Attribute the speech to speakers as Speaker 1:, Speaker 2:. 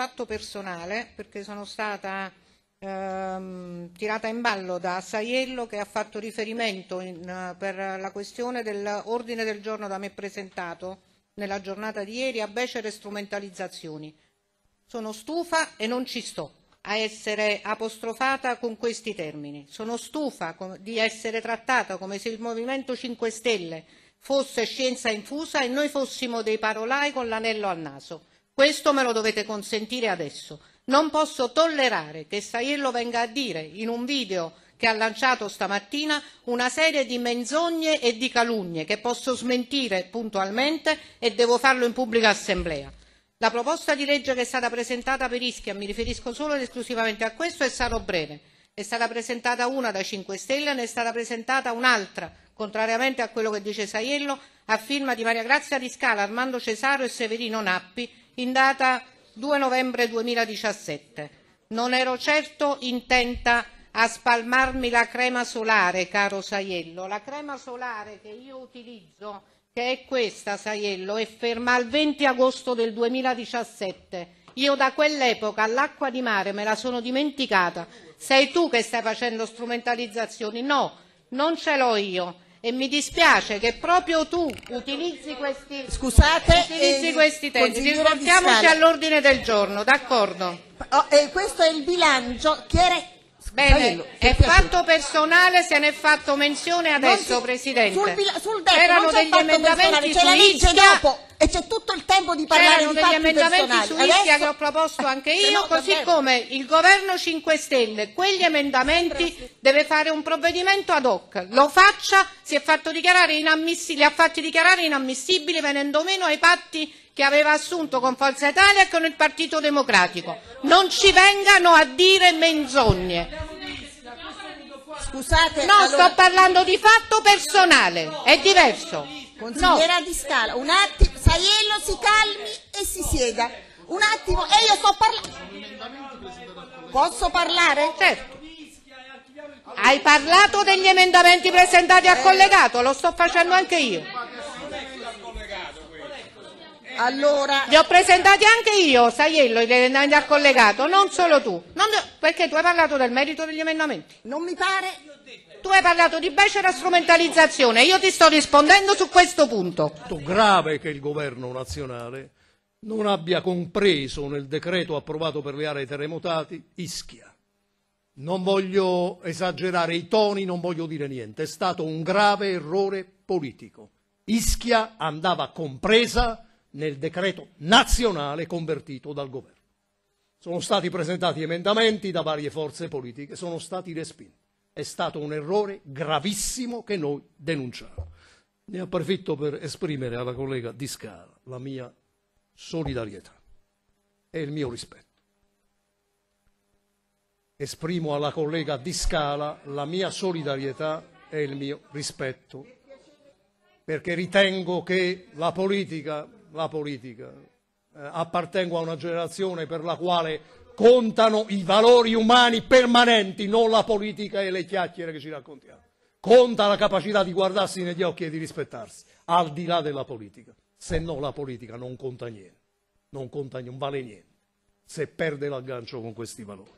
Speaker 1: fatto personale perché sono stata ehm, tirata in ballo da Saiello che ha fatto riferimento in, per la questione dell'ordine del giorno da me presentato nella giornata di ieri a becere strumentalizzazioni. Sono stufa e non ci sto a essere apostrofata con questi termini. Sono stufa di essere trattata come se il Movimento 5 Stelle fosse scienza infusa e noi fossimo dei parolai con l'anello al naso. Questo me lo dovete consentire adesso. Non posso tollerare che Saiello venga a dire in un video che ha lanciato stamattina una serie di menzogne e di calunnie che posso smentire puntualmente e devo farlo in pubblica assemblea. La proposta di legge che è stata presentata per Ischia, mi riferisco solo ed esclusivamente a questo e sarò breve. È stata presentata una da 5 Stelle, e ne è stata presentata un'altra, contrariamente a quello che dice Saiello, a firma di Maria Grazia Riscala, Armando Cesaro e Severino Nappi, in data 2 novembre 2017. Non ero certo intenta a spalmarmi la crema solare, caro Saiello. La crema solare che io utilizzo, che è questa, Saiello, è ferma al 20 agosto del 2017. Io da quell'epoca l'acqua di mare me la sono dimenticata. Sei tu che stai facendo strumentalizzazioni? No, non ce l'ho io e mi dispiace che proprio tu utilizzi questi, Scusate, utilizzi eh, questi testi. Risvoltiamoci all'ordine del giorno, d'accordo? Oh, eh, questo è il bilancio che era... Bene, Vai, è fatto personale, se ne è fatto menzione adesso, si, Presidente. Sul, sul Erano degli emendamenti su Ischia, e c'è tutto il tempo di parlare C'erano di fatti degli emendamenti su Ischia Adesso... che ho proposto anche io, no, così davvero. come il governo 5 Stelle quegli emendamenti deve fare un provvedimento ad hoc. Lo faccia, si è fatto dichiarare inammissibili, li ha fatti dichiarare inammissibili venendo meno ai patti che aveva assunto con Forza Italia e con il Partito Democratico. Non ci vengano a dire menzogne. Scusate, no, allora... sto parlando di fatto personale, è diverso.
Speaker 2: Consigliera no. di Scala, un attimo, Saiello
Speaker 1: si calmi e si sieda. Un
Speaker 2: attimo, e io sto
Speaker 1: parlando. Posso parlare? Certo. Hai parlato degli emendamenti presentati al collegato, lo sto facendo anche io. Allora... Li ho presentati anche io, Saiello, gli emendamenti al collegato, non solo tu. Non do... Perché tu hai parlato del merito degli emendamenti. Non mi pare... Tu hai parlato di becera strumentalizzazione, io ti sto rispondendo su questo punto.
Speaker 2: Grave che il governo nazionale non abbia compreso nel decreto approvato per le aree terremotate Ischia. Non voglio esagerare i toni, non voglio dire niente, è stato un grave errore politico. Ischia andava compresa nel decreto nazionale convertito dal governo. Sono stati presentati emendamenti da varie forze politiche, sono stati respinti. È stato un errore gravissimo che noi denunciamo. Ne approfitto per esprimere alla collega Di Scala la mia solidarietà e il mio rispetto. Esprimo alla collega Di Scala la mia solidarietà e il mio rispetto perché ritengo che la politica la politica. Eh, appartengo a una generazione per la quale contano i valori umani permanenti, non la politica e le chiacchiere che ci raccontiamo. Conta la capacità di guardarsi negli occhi e di rispettarsi, al di là della politica. Se no la politica non conta niente, non, conta, non vale niente, se perde l'aggancio con questi valori.